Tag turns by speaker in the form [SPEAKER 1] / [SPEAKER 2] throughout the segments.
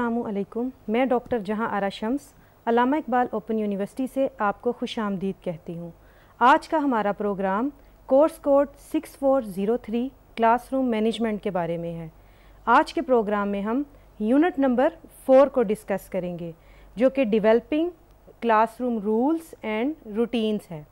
[SPEAKER 1] असलकुम मैं doctor Jahan Ara Shams Allama Iqbal open university से आपको खुश आमदीद कहती हूँ आज का हमारा programme course code 6403 classroom management के बारे में है आज के प्रोग्राम में हम यूनिट नंबर फोर को डिस्कस करेंगे जो कि developing classroom rules and routines है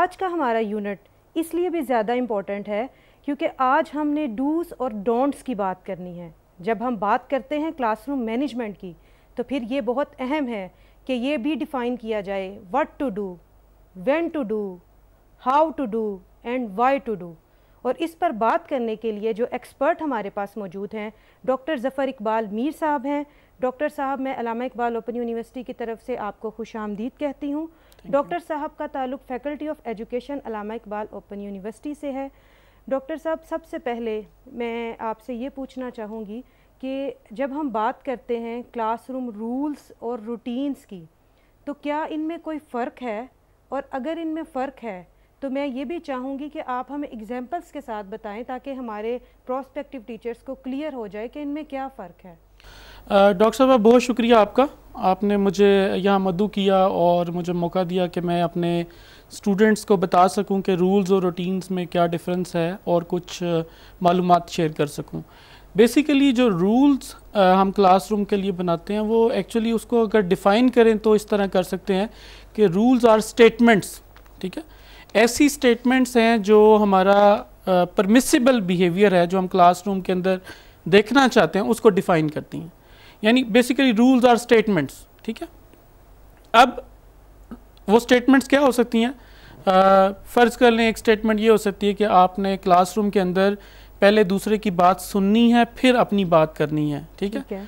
[SPEAKER 1] आज का हमारा यूनिट इसलिए भी ज़्यादा इम्पोर्टेंट है क्योंकि आज हमने डूज़ और डोंट्स की बात करनी है जब हम बात करते हैं क्लासरूम मैनेजमेंट की तो फिर ये बहुत अहम है कि ये भी डिफ़ाइन किया जाए what to do when to do how to do and why to do और इस पर बात करने के लिए जो एक्सपर्ट हमारे पास मौजूद हैं डॉक्टर ज़फ़र इकबाल मीर साहब हैं डॉक्टर साहब मैं अलामा इकबाल ओपन यूनिवर्सिटी की तरफ से आपको खुश आमदीद कहती हूँ डॉक्टर साहब का ताल्लुक faculty of education Allama Iqbal open university से है डॉक्टर साहब सबसे पहले मैं आपसे ये पूछना चाहूँगी कि जब हम बात करते हैं क्लासरूम रूल्स और रूटीन्स की तो क्या इनमें कोई फ़र्क है और अगर इनमें फ़र्क है तो मैं ये भी चाहूँगी कि आप हमें एग्जांपल्स के साथ बताएं ताकि हमारे प्रोस्पेक्टिव टीचर्स को क्लियर हो जाए कि इनमें क्या फ़र्क है
[SPEAKER 2] डॉक्टर साहब बहुत शुक्रिया आपका आपने मुझे यहाँ मदु किया और मुझे मौका दिया कि मैं अपने स्टूडेंट्स को बता सकूं कि रूल्स और रूटीन्स में क्या डिफरेंस है और कुछ मालूम शेयर कर सकूं बेसिकली जो रूल्स हम क्लासरूम के लिए बनाते हैं वो एक्चुअली उसको अगर डिफ़ाइन करें तो इस तरह कर सकते हैं कि रूल्स आर स्टेटमेंट्स ठीक है ऐसी स्टेटमेंट्स हैं जो हमारा परमिसिबल बिहेवियर है जो हम क्लासरूम के अंदर देखना चाहते हैं उसको डिफ़ाइन करती हैं यानी बेसिकली रूल्स आर स्टेटमेंट्स ठीक है अब वो स्टेटमेंट्स क्या हो सकती हैं फ़र्ज़ कर लें एक स्टेटमेंट ये हो सकती है कि आपने क्लासरूम के अंदर पहले दूसरे की बात सुननी है फिर अपनी बात करनी है ठीक है, ठीक है?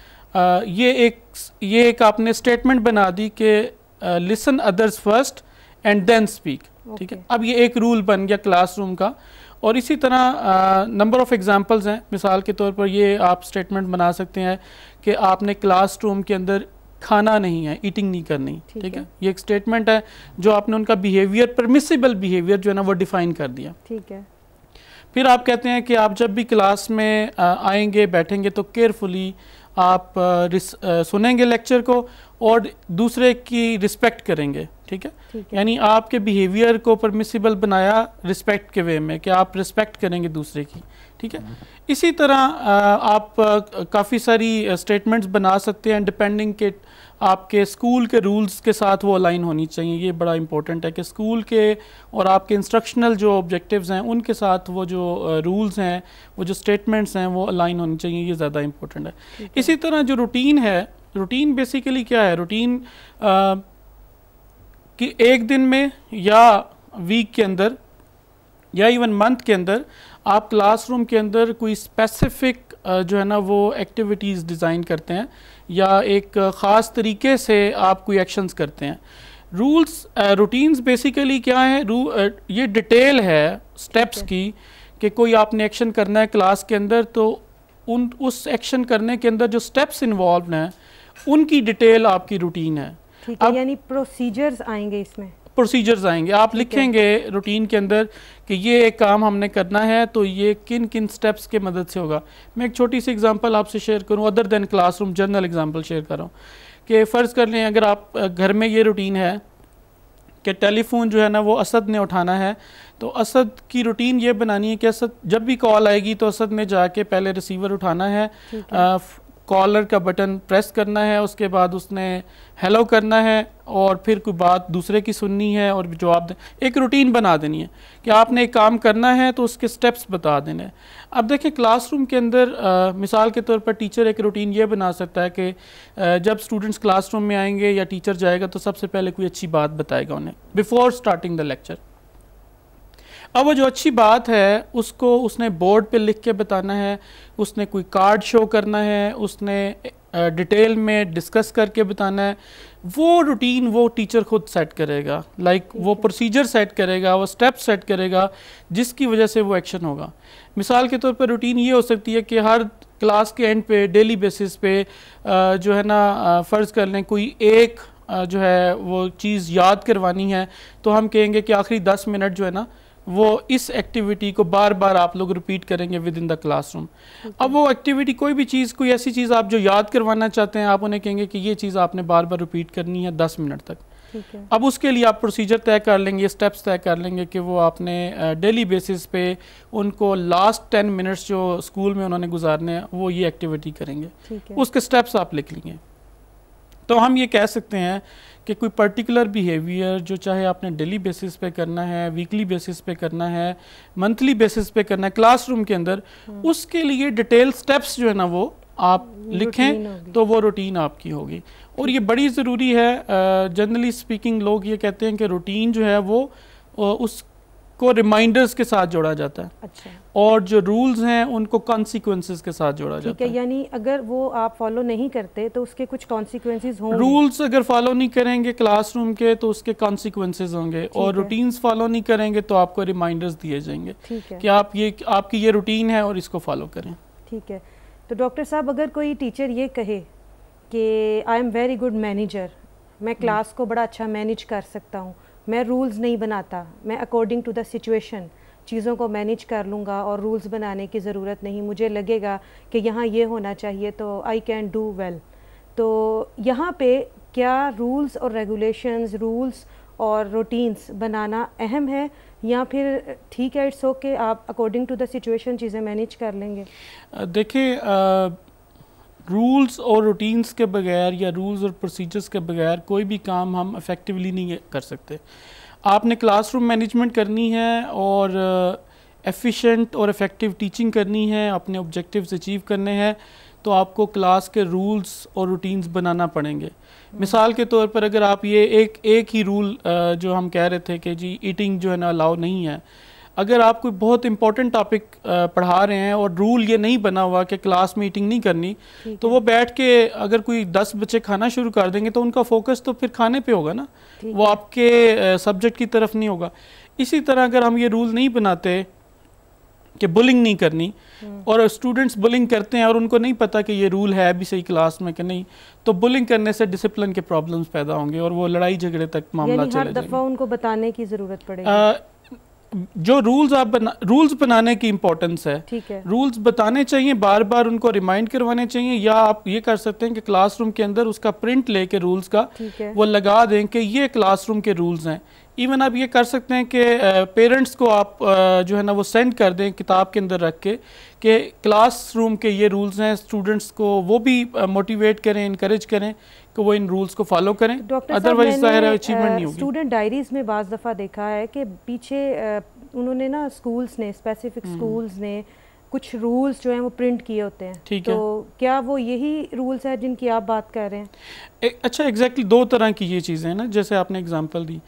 [SPEAKER 2] आ, ये एक ये एक आपने स्टेटमेंट बना दी कि listen others first and then speak ठीक है अब ये एक रूल बन गया क्लासरूम का और इसी तरह नंबर ऑफ़ एग्ज़ाम्पल्स हैं मिसाल के तौर पर ये आप स्टेटमेंट बना सकते हैं कि आपने क्लासरूम के अंदर खाना नहीं है ईटिंग नहीं करनी ठीक, ठीक है।, है ये एक स्टेटमेंट है जो आपने उनका बिहेवियर परमिसिबल बिहेवियर जो है ना वो डिफ़ाइन कर दिया ठीक है फिर आप कहते हैं कि आप जब भी क्लास में आएंगे बैठेंगे तो केयरफुली आप सुनेंगे लेक्चर को और दूसरे की रिस्पेक्ट करेंगे ठीक है यानी आपके बिहेवियर को परमिसिबल बनाया रिस्पेक्ट के वे में कि आप रिस्पेक्ट करेंगे दूसरे की ठीक है हम्म। इसी तरह आप काफ़ी सारी स्टेटमेंट्स बना सकते हैं डिपेंडिंग के आपके स्कूल के रूल्स के साथ वो अलाइन होनी चाहिए ये बड़ा इंपॉर्टेंट है कि स्कूल के और आपके इंस्ट्रक्शनल जो ऑब्जेक्टिव्स हैं उनके साथ वो जो रूल्स हैं वो जो स्टेटमेंट्स हैं वो अलाइन होनी चाहिए ये ज़्यादा इंपॉर्टेंट है इसी तरह जो रूटीन है रूटीन बेसिकली क्या है रूटीन कि एक दिन में या वीक के अंदर या इवन मंथ के अंदर आप क्लासरूम के अंदर कोई स्पेसिफिक जो है ना वो एक्टिविटीज़ डिज़ाइन करते हैं या एक ख़ास तरीके से आप कोई एक्शंस करते हैं रूल्स रूटीन्स बेसिकली क्या है रू ये डिटेल है स्टेप्स okay. की कि कोई आपने एक्शन करना है क्लास के अंदर तो उन उस एक्शन करने के अंदर जो स्टेप्स इन्वॉल्व हैं उनकी डिटेल आपकी रूटीन है ठीक है यानी
[SPEAKER 1] प्रोसीजर्स आएंगे इसमें
[SPEAKER 2] प्रोसीजर्स आएंगे आप लिखेंगे रूटीन के अंदर कि ये एक काम हमने करना है तो ये किन किन स्टेप्स के मदद से होगा मैं एक छोटी सी एग्जांपल आपसे शेयर करूं other than classroom general example share कर रहा हूँ कि फ़र्ज़ कर लें अगर आप घर में ये रूटीन है कि टेलीफोन जो है ना वो असद ने उठाना है तो असद की रूटीन ये बनानी है कि असद जब भी कॉल आएगी तो असद ने जाके पहले रिसीवर उठाना है, है। कॉलर का बटन प्रेस करना है उसके बाद उसने हेलो करना है और फिर कोई बात दूसरे की सुननी है और जवाब दे एक रूटीन बना देनी है कि आपने एक काम करना है तो उसके स्टेप्स बता देने हैं अब देखें क्लासरूम के अंदर आ, मिसाल के तौर पर टीचर एक रूटीन ये बना सकता है कि आ, जब स्टूडेंट्स क्लासरूम में आएंगे या टीचर जाएगा तो सबसे पहले कोई अच्छी बात बताएगा उन्हें बिफ़ोर स्टार्टिंग द लेक्चर अब वो जो अच्छी बात है उसको उसने बोर्ड पे लिख के बताना है उसने कोई कार्ड शो करना है उसने डिटेल में डिस्कस करके बताना है वो रूटीन वो टीचर खुद सेट करेगा लाइक like, वो प्रोसीजर सेट करेगा वो स्टेप सेट करेगा जिसकी वजह से वो एक्शन होगा मिसाल के तौर पर रूटीन ये हो सकती है कि हर क्लास के एंड पे डेली बेसिस पे जो है ना फ़र्ज़ कर लें कोई एक जो है वो चीज़ याद करवानी है तो हम कहेंगे कि आखिरी दस मिनट जो है ना वो इस एक्टिविटी को बार बार आप लोग रिपीट करेंगे विद इन द क्लासरूम अब वो एक्टिविटी कोई भी चीज़ कोई ऐसी चीज़ आप जो याद करवाना चाहते हैं आप उन्हें कहेंगे कि ये चीज़ आपने बार बार रिपीट करनी है दस मिनट तक अब उसके लिए आप प्रोसीजर तय कर लेंगे स्टेप्स तय कर लेंगे कि वो आपने डेली बेसिस पे उनको लास्ट टेन मिनट्स जो स्कूल में उन्होंने गुजारने हैं वो ये एक्टिविटी करेंगे उसके स्टेप्स आप लिख लेंगे तो हम ये कह सकते हैं कि कोई पर्टिकुलर बिहेवियर जो चाहे आपने डेली बेसिस पे करना है वीकली बेसिस पे करना है मंथली बेसिस पे करना है क्लासरूम के अंदर हम्म। उसके लिए डिटेल स्टेप्स जो है ना वो आप लिखें तो वो रूटीन आपकी होगी और ये बड़ी ज़रूरी है जनरली स्पीकिंग लोग ये कहते हैं कि रूटीन जो है वो उस को रिमाइंडर्स के साथ जोड़ा जाता है अच्छा और जो रूल्स हैं उनको कॉन्सिक्वेंसिस के साथ जोड़ा जाता है
[SPEAKER 1] यानी अगर वो आप फॉलो नहीं करते तो उसके कुछ कॉन्सिक्वेंस होंगे रूल्स
[SPEAKER 2] अगर फॉलो नहीं करेंगे क्लासरूम के तो उसके कॉन्सिक्वेंस होंगे और रूटीन्स फॉलो नहीं करेंगे तो आपको रिमाइंडर्स दिए जाएंगे कि आप ये आपकी ये रूटीन है और इसको फॉलो करें
[SPEAKER 1] ठीक है तो डॉक्टर साहब अगर कोई टीचर ये कहे कि I am very good manager मैं क्लास हम्म। को बड़ा अच्छा मैनेज कर सकता हूँ मैं रूल्स नहीं बनाता मैं अकॉर्डिंग टू द सिचुएशन चीज़ों को मैनेज कर लूँगा और रूल्स बनाने की ज़रूरत नहीं मुझे लगेगा कि यहाँ ये होना चाहिए तो आई कैन डू वेल तो यहाँ पे क्या रूल्स और रेगुलेशंस रूल्स और रूटीन्स बनाना अहम है या फिर ठीक है इट्स ओके आप अकॉर्डिंग टू द सिचुएशन चीज़ें मैनेज कर लेंगे
[SPEAKER 2] देखिए रूल्स और रूटीन्स के बगैर या रूल्स और प्रोसीजर्स के बगैर कोई भी काम हम इफ़ेक्टिवली नहीं कर सकते आपने क्लासरूम मैनेजमेंट करनी है और एफिशिएंट uh, और इफ़ेक्टिव टीचिंग करनी है अपने ऑब्जेक्टिव्स अचीव करने हैं तो आपको क्लास के रूल्स और रूटीन्स बनाना पड़ेंगे मिसाल के तौर पर अगर आप ये एक एक ही रूल uh, जो हम कह रहे थे कि जी ईटिंग जो है ना अलाउ नहीं है अगर आप कोई बहुत इंपॉर्टेंट टॉपिक पढ़ा रहे हैं और रूल ये नहीं बना हुआ कि क्लास मीटिंग नहीं करनी तो वो बैठ के अगर कोई दस बच्चे खाना शुरू कर देंगे तो उनका फोकस तो फिर खाने पे होगा ना वो आपके सब्जेक्ट की तरफ नहीं होगा इसी तरह अगर हम ये रूल नहीं बनाते कि बुलिंग नहीं करनी हम्म। और स्टूडेंट्स बुलिंग करते हैं और उनको नहीं पता कि ये रूल है अभी सही क्लास में कि नहीं तो बुलिंग करने से डिसिप्लिन के प्रॉब्लम्स पैदा होंगे और वो लड़ाई झगड़े तक मामला चला जाएगा दफा
[SPEAKER 1] उनको बताने की जरूरत पड़ेगी
[SPEAKER 2] जो रूल्स आप बना रूल्स बनाने की इम्पोर्टेंस है ठीक है रूल्स बताने चाहिए बार बार उनको रिमाइंड करवाने चाहिए या आप ये कर सकते हैं कि क्लासरूम के अंदर उसका प्रिंट लेके रूल्स का वो लगा दें कि ये क्लासरूम के रूल्स हैं इवन आप ये कर सकते हैं कि पेरेंट्स को आप जो है ना वो सेंड कर दें किताब के अंदर रख के कि क्लासरूम के ये रूल्स हैं स्टूडेंट्स को वो भी मोटिवेट करें इनक्रेज करें कि वो इन रूल्स को फॉलो करें अदरवाइज जाहिर है अचीवमेंट नहीं होगी स्टूडेंट
[SPEAKER 1] डायरीज में बाज़ दफ़ा देखा है कि पीछे उन्होंने ना स्कूल्स ने स्पेसिफिक हम्म। स्कूल्स ने कुछ रूल्स जो हैं वो प्रिंट किए होते हैं ठीक तो है। क्या वो यही रूल्स है जिनकी आप बात कर रहे हैं
[SPEAKER 2] ए, अच्छा एग्जैक्टली exactly दो तरह की ये चीज़ें हैं ना जैसे आपने एग्जांपल दी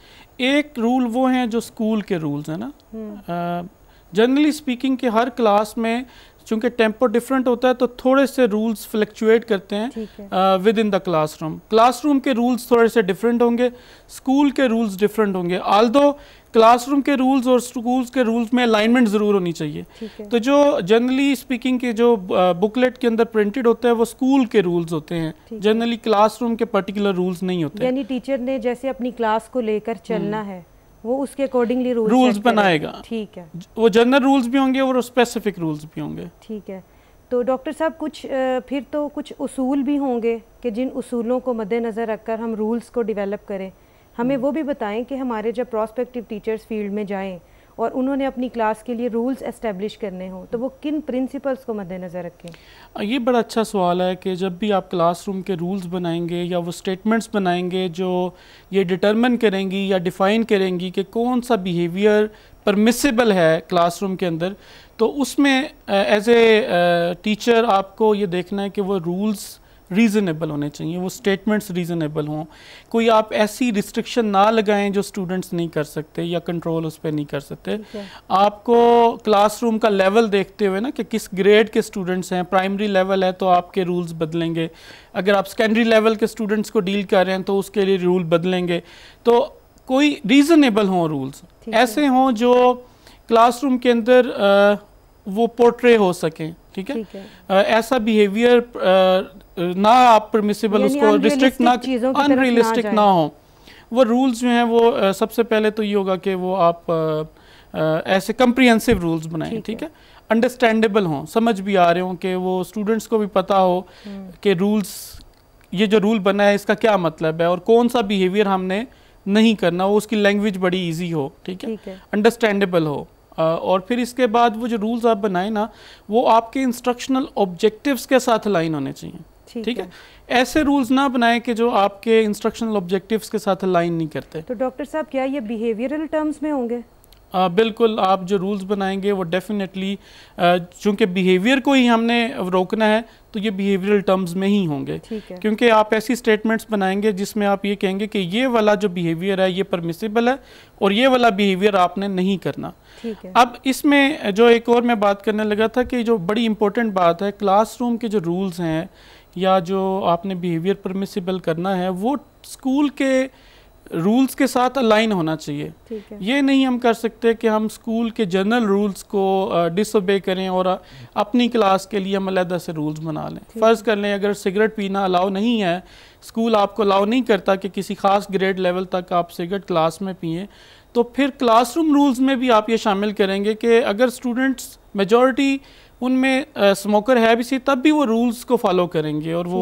[SPEAKER 2] एक रूल वो हैं जो स्कूल के रूल्स हैं ना जनरली स्पीकिंग के हर क्लास में चूंकि टेम्पो डिफरेंट होता है तो थोड़े से रूल्स फ्लक्चुएट करते हैं within the classroom classroom के रूल्स थोड़े से डिफरेंट होंगे स्कूल के रूल्स डिफरेंट होंगे आल दो क्लासरूम के रूल्स और स्कूल्स के रूल्स में अलाइनमेंट ज़रूर होनी चाहिए तो जो जनरली स्पीकिंग के जो बुकलेट uh, के अंदर प्रिंटेड होते हैं वो स्कूल के रूल्स होते हैं जनरली क्लासरूम के पर्टिकुलर रूल्स नहीं होते यानी
[SPEAKER 1] टीचर ने जैसे अपनी क्लास को लेकर चलना हम्म। है वो उसके अकॉर्डिंगली रूल्स रूल्स बनाएगा
[SPEAKER 2] ठीक है वो जनरल रूल्स भी होंगे और स्पेसिफिक रूल्स भी होंगे
[SPEAKER 1] ठीक है तो डॉक्टर साहब कुछ फिर तो कुछ उसूल भी होंगे कि जिन उसूलों को मद्देनज़र रखकर हम रूल्स को डिवेलप करें हमें हम्म। वो भी बताएं कि हमारे जब प्रॉस्पेक्टिव टीचर्स फील्ड में जाएं और उन्होंने अपनी क्लास के लिए रूल्स एस्टेब्लिश करने हों तो वो किन प्रिंसिपल्स को मद्देनज़र रखें
[SPEAKER 2] ये बड़ा अच्छा सवाल है कि जब भी आप क्लासरूम के रूल्स बनाएंगे या वो स्टेटमेंट्स बनाएंगे जो ये डिटर्मन करेंगी या डिफ़ाइन करेंगी कि कौन सा बिहेवियर परमिसेबल है क्लासरूम के अंदर तो उसमें एज ए टीचर आपको ये देखना है कि वो रूल्स रीज़नेबल होने चाहिए वो स्टेटमेंट्स रीज़नेबल हों कोई आप ऐसी रिस्ट्रिक्शन ना लगाएं जो स्टूडेंट्स नहीं कर सकते या कंट्रोल उस पर नहीं कर सकते okay. आपको क्लासरूम का लेवल देखते हुए ना कि किस ग्रेड के स्टूडेंट्स हैं प्राइमरी लेवल है तो आपके रूल्स बदलेंगे अगर आप सेकेंडरी लेवल के स्टूडेंट्स को डील कर रहे हैं तो उसके लिए रूल बदलेंगे तो कोई रीज़नेबल हों रूल्स ऐसे हों जो क्लासरूम के अंदर वो पोर्ट्रे हो सके ठीक है, ठीक है। ऐसा बिहेवियर ना आप परमिसेबल उसको रिस्ट्रिक्ट ना अनरियलिस्टिक ना, ना हो वो रूल्स जो हैं वो सबसे पहले तो ये होगा कि वो आप ऐसे कंप्रिहेंसिव रूल्स बनाएं ठीक है अंडरस्टैंडेबल हों समझ भी आ रहे हों कि वो स्टूडेंट्स को भी पता हो हम्म। कि रूल्स ये जो रूल बना है इसका क्या मतलब है और कौन सा बिहेवियर हमने नहीं करना वो उसकी लैंग्वेज बड़ी ईजी हो ठीक है अंडरस्टैंडेबल हो और फिर इसके बाद वो जो रूल्स आप बनाए ना वो आपके इंस्ट्रक्शनल ऑब्जेक्टिव्स के साथ लाइन होने चाहिए ठीक है ऐसे रूल्स ना बनाए कि जो आपके इंस्ट्रक्शनल ऑब्जेक्टिव्स के साथ लाइन नहीं करते
[SPEAKER 1] तो डॉक्टर साहब क्या ये बिहेवियरल टर्म्स में होंगे
[SPEAKER 2] आ, बिल्कुल आप जो रूल्स बनाएंगे वो डेफिनेटली चूँकि बिहेवियर को ही हमने रोकना है तो ये बिहेवियरल टर्म्स में ही होंगे क्योंकि आप ऐसी स्टेटमेंट्स बनाएंगे जिसमें आप ये कहेंगे कि ये वाला जो बिहेवियर है ये परमिसिबल है और ये वाला बिहेवियर आपने नहीं करना अब इसमें जो एक और मैं बात करने लगा था कि जो बड़ी इंपॉर्टेंट बात है क्लासरूम के जो रूल्स हैं या जो आपने बिहेवियर परमिसिबल करना है वो स्कूल के रूल्स के साथ अलाइन होना चाहिए ये नहीं हम कर सकते कि हम स्कूल के जनरल रूल्स को डिसोबे करें और अपनी क्लास के लिए हम अलहदा से रूल्स बना लें फ़र्ज़ कर लें अगर सिगरेट पीना अलाउ नहीं है स्कूल आपको अलाउ नहीं करता कि किसी खास ग्रेड लेवल तक आप सिगरेट क्लास में पिए तो फिर क्लासरूम रूल्स में भी आप ये शामिल करेंगे कि अगर स्टूडेंट्स मेजॉरिटी उनमें स्मोकर है भी सी तब भी वो रूल्स को फॉलो करेंगे और वो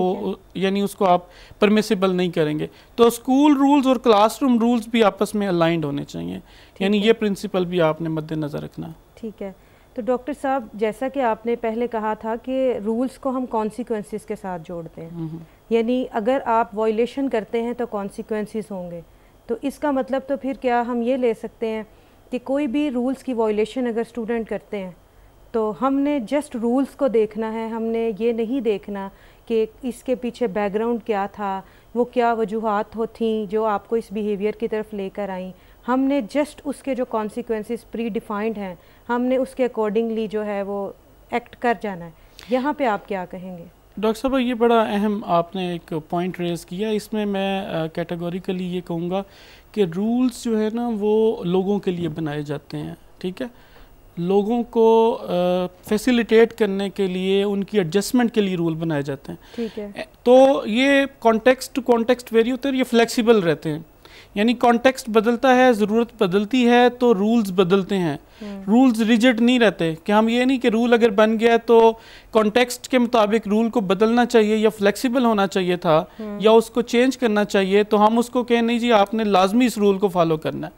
[SPEAKER 2] यानी उसको आप परमिसेबल नहीं करेंगे तो स्कूल रूल्स और क्लासरूम रूल्स भी आपस में अलाइंड होने चाहिए यानी ये प्रिंसिपल भी आपने मद्देनज़र रखना
[SPEAKER 1] ठीक है तो डॉक्टर साहब जैसा कि आपने पहले कहा था कि रूल्स को हम कॉन्सिक्वेंस के साथ जोड़ते हैं यानी अगर आप वॉयलेशन करते हैं तो कॉन्सिक्वेंस होंगे तो इसका मतलब तो फिर क्या हम ये ले सकते हैं कि कोई भी रूल्स की वॉयलेशन अगर स्टूडेंट करते हैं तो हमने जस्ट रूल्स को देखना है हमने ये नहीं देखना कि इसके पीछे बैकग्राउंड क्या था वो क्या वजूहत हो थी जो आपको इस बिहेवियर की तरफ लेकर आई हमने जस्ट उसके जो कॉन्सिक्वेंसेस प्री डिफाइंड हैं हमने उसके अकॉर्डिंगली जो है वो एक्ट कर जाना है यहाँ पे आप क्या कहेंगे
[SPEAKER 2] डॉक्टर साहब ये बड़ा अहम आपने एक पॉइंट रेज़ किया इसमें मैं कैटेगोरिकली ये कहूँगा कि रूल्स जो है ना वो लोगों के लिए बनाए जाते हैं ठीक है लोगों को फैसिलिटेट करने के लिए उनकी एडजस्टमेंट के लिए रूल बनाए जाते हैं ठीक है तो ये कॉन्टेक्स्ट टू कॉन्टेक्स्ट वेरी होते हैं ये फ्लेक्सिबल रहते हैं यानी कॉन्टेक्स्ट बदलता है ज़रूरत बदलती है तो रूल्स बदलते हैं रूल्स हम्म। रिजिड नहीं रहते कि हम ये नहीं कि रूल अगर बन गया तो कॉन्टेक्स्ट के मुताबिक रूल को बदलना चाहिए या फ्लेक्सिबल होना चाहिए था हम्म। या उसको चेंज करना चाहिए तो हम उसको कहें नहीं जी आपने लाजमी इस रूल को फॉलो करना है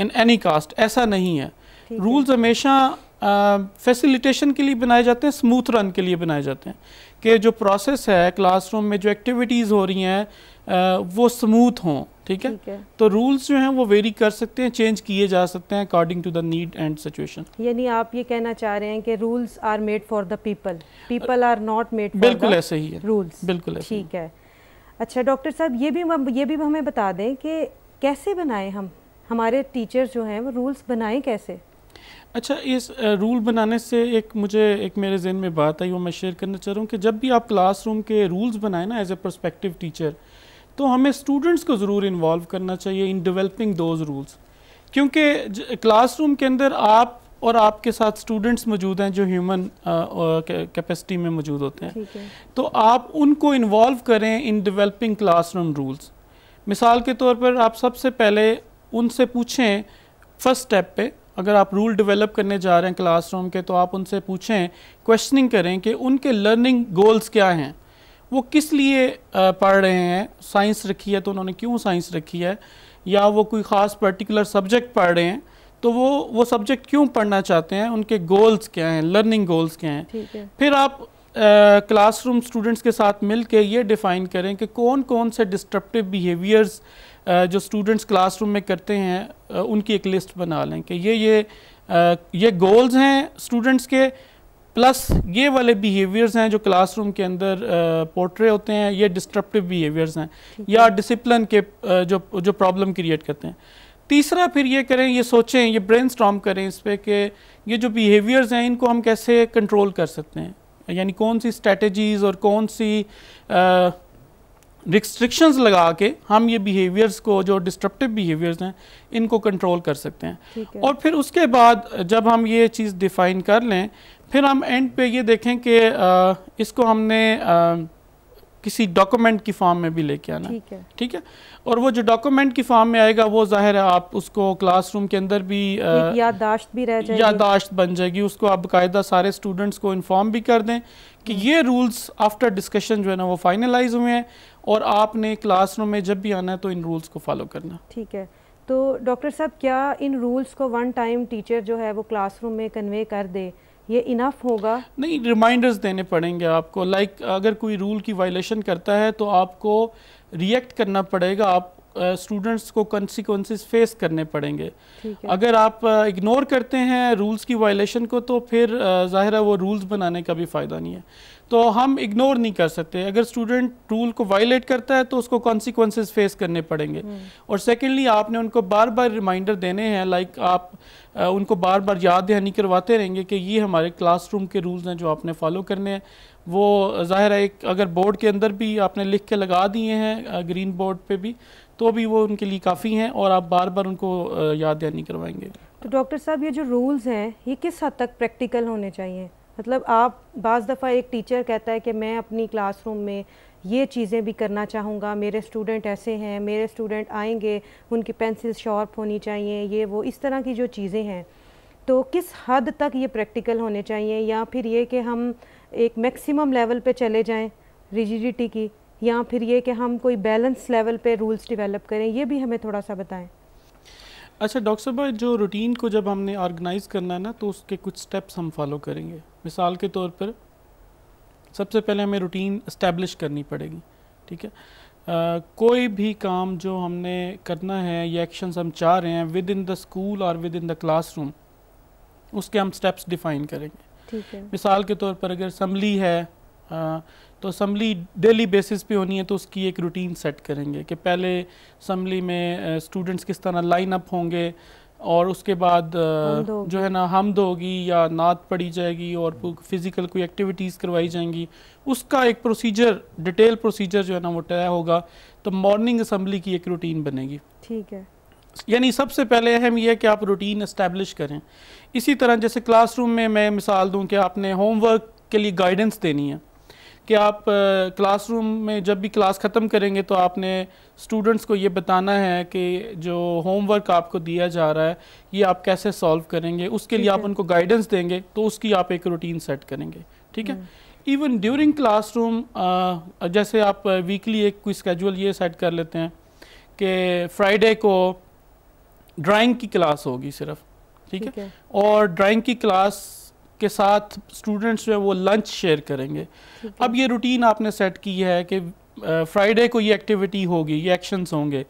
[SPEAKER 2] इन एनी कास्ट ऐसा नहीं है रूल्स हमेशा फैसिलिटेशन के लिए बनाए जाते हैं स्मूथ रन के लिए बनाए जाते हैं कि जो प्रोसेस है क्लासरूम में जो एक्टिविटीज़ हो रही हैं वो स्मूथ हों ठीक है? है तो रूल्स जो हैं वो वेरी कर सकते हैं चेंज किए जा सकते हैं according to the need and situation
[SPEAKER 1] यानी आप ये कहना चाह रहे हैं कि rules are made for the people people are not made बिल्कुल ऐसे ही है रूल्स
[SPEAKER 2] बिल्कुल ठीक
[SPEAKER 1] है अच्छा डॉक्टर साहब ये भी ये भी हमें बता दें कि कैसे बनाएं हम हमारे टीचर्स जो हैं वो रूल्स बनाएं कैसे
[SPEAKER 2] अच्छा इस रूल बनाने से एक मुझे एक मेरे जहन में बात आई वो मैं शेयर करना चाह रहा हूँ कि जब भी आप क्लासरूम के रूल्स बनाए ना एज ए परस्पेक्टिव टीचर तो हमें स्टूडेंट्स को ज़रूर इन्वॉल्व करना चाहिए इन डेवलपिंग दोज रूल्स क्योंकि क्लासरूम के अंदर आप और आपके साथ स्टूडेंट्स मौजूद हैं जो ह्यूमन कैपेसिटी में मौजूद होते हैं है। तो आप उनको इन्वॉल्व करें इन डेवलपिंग क्लासरूम रूल्स मिसाल के तौर पर आप सबसे पहले उनसे पूछें फर्स्ट स्टेप पे अगर आप रूल डेवलप करने जा रहे हैं क्लासरूम के तो आप उनसे पूछें क्वेश्चनिंग करें कि उनके लर्निंग गोल्स क्या हैं वो किस लिए पढ़ रहे हैं साइंस रखी है तो उन्होंने क्यों साइंस रखी है या वो कोई ख़ास पर्टिकुलर सब्जेक्ट पढ़ रहे हैं तो वो वो सब्जेक्ट क्यों पढ़ना चाहते हैं उनके गोल्स क्या हैं लर्निंग गोल्स क्या हैं है। फिर आप क्लासरूम स्टूडेंट्स के साथ मिलके ये डिफ़ाइन करें कि कौन कौन से डिस्ट्रप्टिव बिहेवियर्स जो स्टूडेंट्स क्लासरूम में करते हैं उनकी एक लिस्ट बना लें कि ये ये ये गोल्स हैं स्टूडेंट्स के प्लस ये वाले बिहेवियर्स हैं जो क्लासरूम के अंदर पोर्ट्रे होते हैं ये डिस्ट्रप्टिव बिहेवियर्स हैं या डिसिप्लिन के जो जो प्रॉब्लम क्रिएट करते हैं तीसरा फिर ये करें ये सोचें ये ब्रेन करें इस पर कि ये जो बिहेवियर्स हैं इनको हम कैसे कंट्रोल कर सकते हैं यानी कौन सी स्ट्रेटजीज़ और कौन सी रिस्ट्रिक्शंस लगा के हम ये बिहेवियर्स को जो डिस्ट्रप्टिव बिहेवियर्स हैं इनको कंट्रोल कर सकते हैं और फिर उसके बाद जब हम ये चीज़ डिफ़ाइन कर लें फिर हम एंड पे ये देखें कि इसको हमने आ, किसी डॉक्यूमेंट की फॉर्म में भी लेके आना ठीक है ठीक है और वो जो डॉक्यूमेंट की फॉर्म में आएगा वो जाहिर है आप उसको क्लासरूम के अंदर भी
[SPEAKER 1] यादाश्त भी रह जाएगी यादाश्त
[SPEAKER 2] बन जाएगी उसको आप बायदा सारे स्टूडेंट्स को इन्फॉर्म भी कर दें कि हम्म। ये रूल्स आफ्टर डिस्कशन जो है ना वो फाइनलाइज हुए हैं और आपने क्लासरूम में जब भी आना है तो इन रूल्स को फॉलो करना
[SPEAKER 1] ठीक है तो डॉक्टर साहब क्या इन रूल्स को वन टाइम टीचर जो है वो क्लासरूम में कन्वे कर दे ये इनफ होगा
[SPEAKER 2] नहीं रिमाइंडर्स देने पड़ेंगे आपको लाइक like, अगर कोई रूल की वायलेशन करता है तो आपको रिएक्ट करना पड़ेगा आप स्टूडेंट्स को कंसिक्वेंसेस फेस करने पड़ेंगे अगर आप इग्नोर करते हैं रूल्स की वायलेशन को तो फिर ज़ाहिर है वो रूल्स बनाने का भी फ़ायदा नहीं है तो हम इग्नोर नहीं कर सकते अगर स्टूडेंट रूल को वायलेट करता है तो उसको कॉन्सिक्वेंसेज फेस करने पड़ेंगे हम्म। और सेकेंडली आपने उनको बार बार रिमाइंडर देने हैं लाइक आप आ, उनको बार बार याद दहानी करवाते रहेंगे कि ये हमारे क्लासरूम के रूल्स हैं जो आपने फॉलो करने हैं वो ज़ाहिर है एक अगर बोर्ड के अंदर भी आपने लिख के लगा दिए हैं ग्रीन बोर्ड पे भी तो भी वो उनके लिए काफ़ी हैं और आप बार बार उनको याद नहीं करवाएंगे
[SPEAKER 1] तो डॉक्टर साहब ये जो रूल्स हैं ये किस हद तक प्रैक्टिकल होने चाहिए मतलब आप बज़ दफ़ा एक टीचर कहता है कि मैं अपनी क्लासरूम में ये चीज़ें भी करना चाहूँगा मेरे स्टूडेंट ऐसे हैं मेरे स्टूडेंट आएंगे उनकी पेंसिल शॉर्प होनी चाहिए ये वो इस तरह की जो चीज़ें हैं तो किस हद तक ये प्रैक्टिकल होने चाहिए या फिर ये कि हम एक मैक्सिमम लेवल पे चले जाएं रिजिडिटी की या फिर ये कि हम कोई बैलेंस लेवल पे रूल्स डेवलप करें ये भी हमें थोड़ा सा बताएं
[SPEAKER 2] अच्छा डॉक्टर साहब जो रूटीन को जब हमने ऑर्गेनाइज करना है ना तो उसके कुछ स्टेप्स हम फॉलो करेंगे मिसाल के तौर पर सबसे पहले हमें रूटीन इस्टेब्लिश करनी पड़ेगी ठीक है Uh, कोई भी काम जो हमने करना है या एक्शंस हम चाह रहे हैं विद इन द स्कूल और विद इन द क्लासरूम उसके हम स्टेप्स डिफाइन करेंगे ठीक है मिसाल के तौर पर अगर असम्बली है तो असम्बली डेली बेसिस पे होनी है तो उसकी एक रूटीन सेट करेंगे कि पहले असम्बली में स्टूडेंट्स किस तरह लाइन अप होंगे और उसके बाद जो है ना हमद होगी या नात पढ़ी जाएगी और फिज़िकल हम्म। कोई एक्टिविटीज़ करवाई जाएंगी उसका एक प्रोसीजर डिटेल प्रोसीजर जो है ना वो तय होगा तो मॉर्निंग असम्बली की एक रूटीन बनेगी ठीक है यानी सबसे पहले अहम यह है कि आप रूटीन इस्टेब्लिश करें इसी तरह जैसे क्लासरूम में मैं मिसाल दूं कि आपने होमवर्क के लिए गाइडेंस देनी है कि आप क्लासरूम में जब भी क्लास ख़त्म करेंगे तो आपने स्टूडेंट्स को ये बताना है कि जो होमवर्क आपको दिया जा रहा है ये आप कैसे सॉल्व करेंगे उसके लिए आप उनको गाइडेंस देंगे तो उसकी आप एक रूटीन सेट करेंगे ठीक है इवन ड्यूरिंग क्लासरूम जैसे आप वीकली एक कोई स्केजुअल ये सेट कर लेते हैं कि फ्राइडे को ड्राइंग की क्लास होगी सिर्फ ठीक है और ड्राइंग की क्लास के साथ स्टूडेंट्स जो है वो लंच शेयर करेंगे अब ये रूटीन आपने सेट की है कि फ्राइडे को ये एक्टिविटी होगी ये एक्शंस होंगे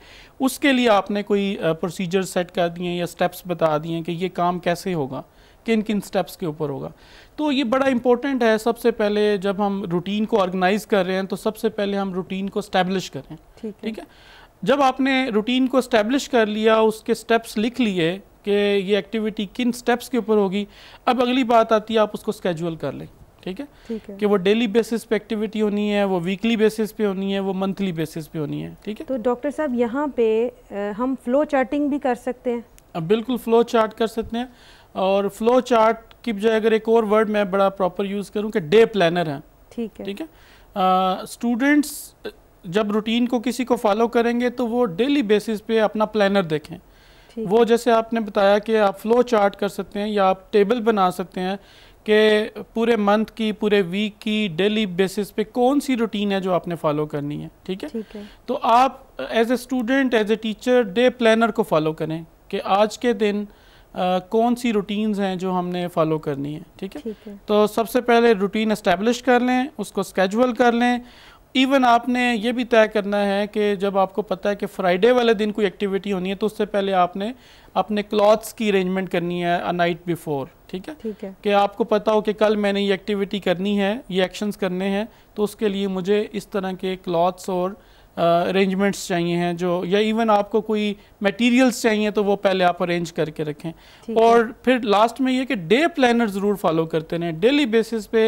[SPEAKER 2] उसके लिए आपने कोई प्रोसीजर सेट कर दिए या स्टेप्स बता दिए कि ये काम कैसे होगा किन किन स्टेप्स के ऊपर होगा तो ये बड़ा इंपॉर्टेंट है सबसे पहले जब हम रूटीन को ऑर्गेनाइज कर रहे हैं तो सबसे पहले हम रूटीन को स्टैब्लिश करें ठीक है जब आपने रूटीन को स्टैब्लिश कर लिया उसके स्टेप्स लिख लिए कि ये एक्टिविटी किन स्टेप्स के ऊपर होगी अब अगली बात आती है आप उसको स्केजुअल कर लें ठीक है ठीक है कि वो डेली बेसिस पे एक्टिविटी होनी है वो वीकली बेसिस पे होनी है वो मंथली बेसिस पे होनी है ठीक
[SPEAKER 1] है तो डॉक्टर साहब यहाँ पे हम फ्लो चार्टिंग भी कर सकते हैं
[SPEAKER 2] अब बिल्कुल फ्लो चार्ट कर सकते हैं और फ्लो चार्ट की बजाय अगर एक और वर्ड मैं बड़ा प्रॉपर यूज़ करूँ कि डे प्लानर है ठीक है ठीक है स्टूडेंट्स जब रूटीन को किसी को फॉलो करेंगे तो वो डेली बेसिस पे अपना प्लानर देखें वो जैसे आपने बताया कि आप फ्लो चार्ट कर सकते हैं या आप टेबल बना सकते हैं कि पूरे मंथ की पूरे वीक की डेली बेसिस पे कौन सी रूटीन है जो आपने फॉलो करनी है ठीक है? तो आप as a student as a teacher day planner को फॉलो करें कि आज के दिन आ, कौन सी रूटीन्स हैं जो हमने फॉलो करनी है ठीक है? ठीक है तो सबसे पहले रूटीन इस्टेब्लिश कर लें उसको स्केजुअल कर लें इवन आपने ये भी तय करना है कि जब आपको पता है कि फ्राइडे वाले दिन कोई एक्टिविटी होनी है तो उससे पहले आपने अपने क्लॉथ्स की अरेंजमेंट करनी है अ नाइट बिफोर ठीक है ठीक है कि आपको पता हो कि कल मैंने ये एक्टिविटी करनी है ये एक्शंस करने हैं तो उसके लिए मुझे इस तरह के क्लॉथ्स और अरेंजमेंट्स uh, चाहिए हैं जो या इवन आपको कोई मटेरियल्स चाहिए तो वो पहले आप अरेंज करके रखें और फिर लास्ट में ये कि डे प्लानर ज़रूर फॉलो करते रहें डेली बेसिस पे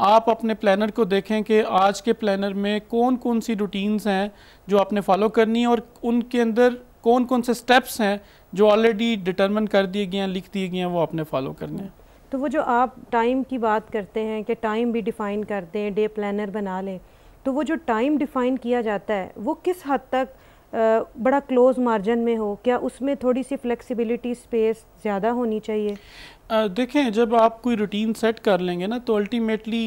[SPEAKER 2] आप अपने प्लानर को देखें कि आज के प्लानर में कौन कौन सी रूटीन्स हैं जो आपने फॉलो करनी है और उनके अंदर कौन कौन से स्टेप्स हैं जो ऑलरेडी डिटर्मन कर दिए गए हैं लिख दिए गए हैं वो आपने फॉलो करने हैं
[SPEAKER 1] तो वो जो आप टाइम की बात करते हैं कि टाइम भी डिफ़ाइन करते हैं डे प्लानर बना लें तो वो जो टाइम डिफ़ाइन किया जाता है वो किस हद तक बड़ा क्लोज मार्जिन में हो क्या उसमें थोड़ी सी फ्लेक्सिबिलिटी स्पेस ज़्यादा होनी चाहिए
[SPEAKER 2] देखें जब आप कोई रूटीन सेट कर लेंगे ना तो अल्टीमेटली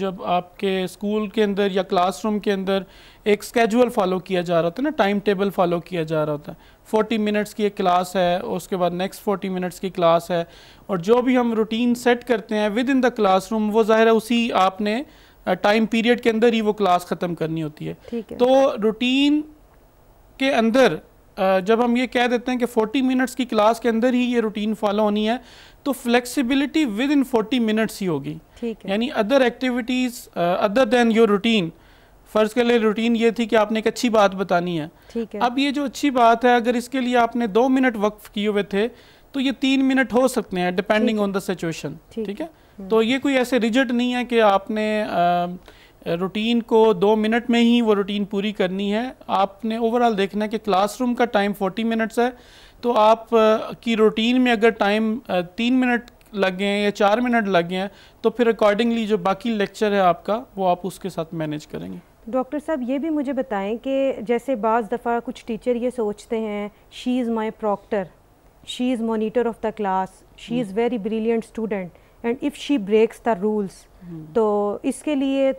[SPEAKER 2] जब आपके स्कूल के अंदर या क्लासरूम के अंदर एक स्केजुअल फॉलो किया जा रहा होता है ना टाइम टेबल फॉलो किया जा रहा होता है 40 मिनट्स की एक क्लास है उसके बाद नेक्स्ट 40 मिनट्स की क्लास है और जो भी हम रूटीन सेट करते हैं विद इन द क्लास वो ज़ाहिर है उसी आपने टाइम पीरियड के अंदर ही वो क्लास ख़त्म करनी होती है, है। तो रूटीन के अंदर जब हम ये कह देते हैं कि 40 मिनट्स की क्लास के अंदर ही ये रूटीन फॉलो होनी है तो फ्लेक्सिबिलिटी विद इन 40 मिनट्स ही होगी यानी other activities other than your routine फ़र्ज के लिए रूटीन ये थी कि आपने एक अच्छी बात बतानी है ठीक है अब ये जो अच्छी बात है अगर इसके लिए आपने दो मिनट वक्फ किए हुए थे तो ये तीन मिनट हो सकते हैं डिपेंडिंग ऑन द सिचुएशन ठीक है हम्म। तो ये कोई ऐसे रिजट नहीं है कि आपने आ, रूटीन को दो मिनट में ही वो रूटीन पूरी करनी है आपने ओवरऑल देखना है कि क्लासरूम का टाइम 40 मिनट्स है तो आप की रूटीन में अगर टाइम तीन मिनट लग गए हैं या चार मिनट लग गए हैं तो फिर अकॉर्डिंगली जो बाकी लेक्चर है आपका वो आप उसके साथ मैनेज करेंगे
[SPEAKER 1] डॉक्टर साहब ये भी मुझे बताएं कि जैसे बाज़ दफ़ा कुछ टीचर ये सोचते हैं she is my proctor she is monitor of the class she is very brilliant student and if she breaks the rules तो इसके लिए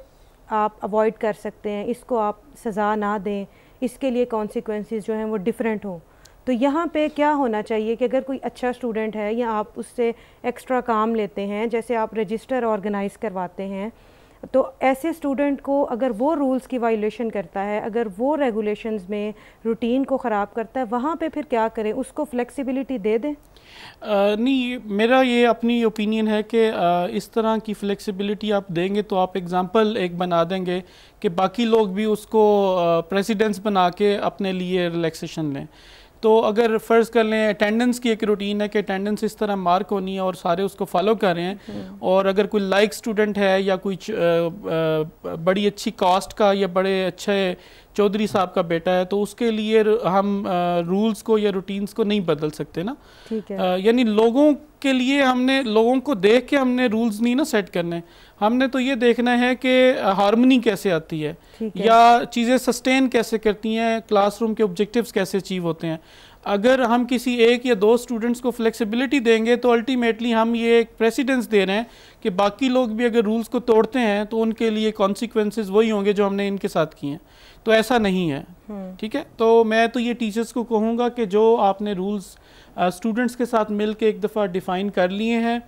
[SPEAKER 1] आप अवॉइड कर सकते हैं इसको आप सज़ा ना दें इसके लिए कॉन्सिक्वेंसेस जो हैं वो डिफरेंट हों तो यहाँ पे क्या होना चाहिए कि अगर कोई अच्छा स्टूडेंट है या आप उससे एक्स्ट्रा काम लेते हैं जैसे आप रजिस्टर ऑर्गेनाइज़ करवाते हैं तो ऐसे स्टूडेंट को अगर वो रूल्स की वायलेशन करता है अगर वो रेगुलेशंस में रूटीन को ख़राब करता है वहाँ पे फिर क्या करें उसको फ्लेक्सिबिलिटी दे दें
[SPEAKER 2] नहीं मेरा ये अपनी ओपिनियन है कि इस तरह की फ्लेक्सिबिलिटी आप देंगे तो आप एग्ज़ाम्पल एक बना देंगे कि बाकी लोग भी उसको प्रेसिडेंस बना के अपने लिए रिलैक्सेशन लें तो अगर फ़र्ज़ कर लें अटेंडेंस की एक रूटीन है कि अटेंडेंस इस तरह मार्क होनी है और सारे उसको फॉलो कर रहे हैं हम्म। और अगर कोई लाइक स्टूडेंट है या कोई बड़ी अच्छी कास्ट का या बड़े अच्छे चौधरी साहब का बेटा है तो उसके लिए हम रूल्स को या रूटीन्स को नहीं बदल सकते ना ठीक है यानी लोगों के लिए हमने लोगों को देख के हमने रूल्स नहीं ना सेट करने हमने तो ये देखना है कि हारमोनी कैसे आती है या चीज़ें सस्टेन कैसे करती हैं क्लासरूम के ऑब्जेक्टिव्स कैसे अचीव होते हैं अगर हम किसी एक या दो स्टूडेंट्स को फ्लेक्सिबिलिटी देंगे तो अल्टीमेटली हम ये एक प्रेसिडेंस दे रहे हैं कि बाकी लोग भी अगर रूल्स को तोड़ते हैं तो उनके लिए कॉन्सिक्वेंसेज वही होंगे जो हमने इनके साथ किए हैं तो ऐसा नहीं है हम्म। ठीक है तो मैं तो ये टीचर्स को कहूँगा कि जो आपने रूल्स स्टूडेंट्स के साथ मिल एक दफ़ा डिफ़ाइन कर लिए हैं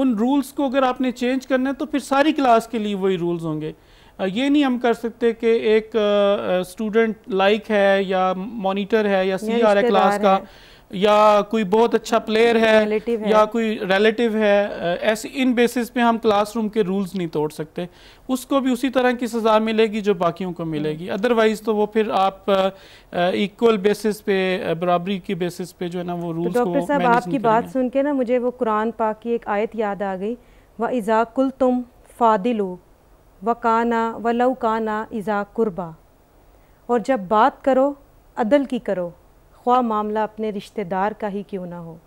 [SPEAKER 2] उन रूल्स को अगर आपने चेंज करना है तो फिर सारी क्लास के लिए वही रूल्स होंगे ये नहीं हम कर सकते कि एक स्टूडेंट लाइक है या मॉनिटर है या सी आर है क्लास का या कोई बहुत अच्छा प्लेयर है, है या कोई रिलेटिव है ऐसे इन बेसिस पे हम क्लासरूम के रूल्स नहीं तोड़ सकते उसको भी उसी तरह की सज़ा मिलेगी जो बाकियों को मिलेगी अदरवाइज़ हम्म। तो वो फिर आप इक्वल बेसिस पे बराबरी की बेसिस पे जो है ना वो रूल्स तो डॉक्टर साहब आपकी बात सुन
[SPEAKER 1] के ना मुझे वो कुरान पाक की एक आयत याद आ गई व इज़ा कुल तुम फादिलू वकाना वलौकाना इज़ा कुर्बा और जब बात करो अदल की करो ख्वा मामला अपने रिश्तेदार का ही क्यों ना हो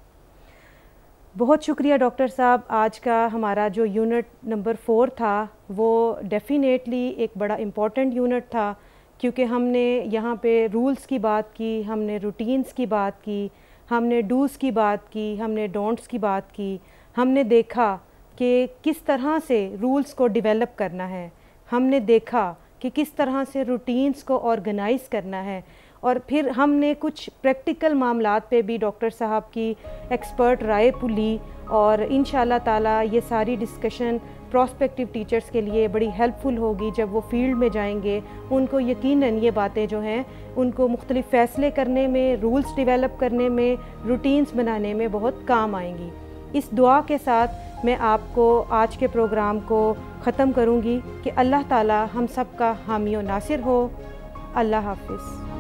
[SPEAKER 1] बहुत शुक्रिया डॉक्टर साहब आज का हमारा जो यूनिट नंबर फोर था वो डेफिनेटली एक बड़ा इम्पॉर्टेंट यूनिट था क्योंकि हमने यहाँ पे रूल्स की बात की हमने रूटीन्स की बात की हमने डूज़ की बात की हमने डोंट्स की बात की हमने देखा कि किस तरह से रूल्स को डेवलप करना है हमने देखा कि किस तरह से रूटीन्स को ऑर्गेनाइज करना है और फिर हमने कुछ प्रैक्टिकल मामला पे भी डॉक्टर साहब की एक्सपर्ट राय ली और इन ताला ये सारी डिस्कशन प्रॉस्पेक्टिव टीचर्स के लिए बड़ी हेल्पफुल होगी जब वो फील्ड में जाएंगे उनको यकीनन ये बातें जो हैं उनको मुख्तलिफ़ फ़ैसले करने में रूल्स डिवेलप करने में रूटीन्स बनाने में बहुत काम आएंगी इस दुआ के साथ मैं आपको आज के प्रोग्राम को ख़त्म करूँगी कि अल्लाह ताला हम सब का हामी नासिर हो अल्लाह हाफिज़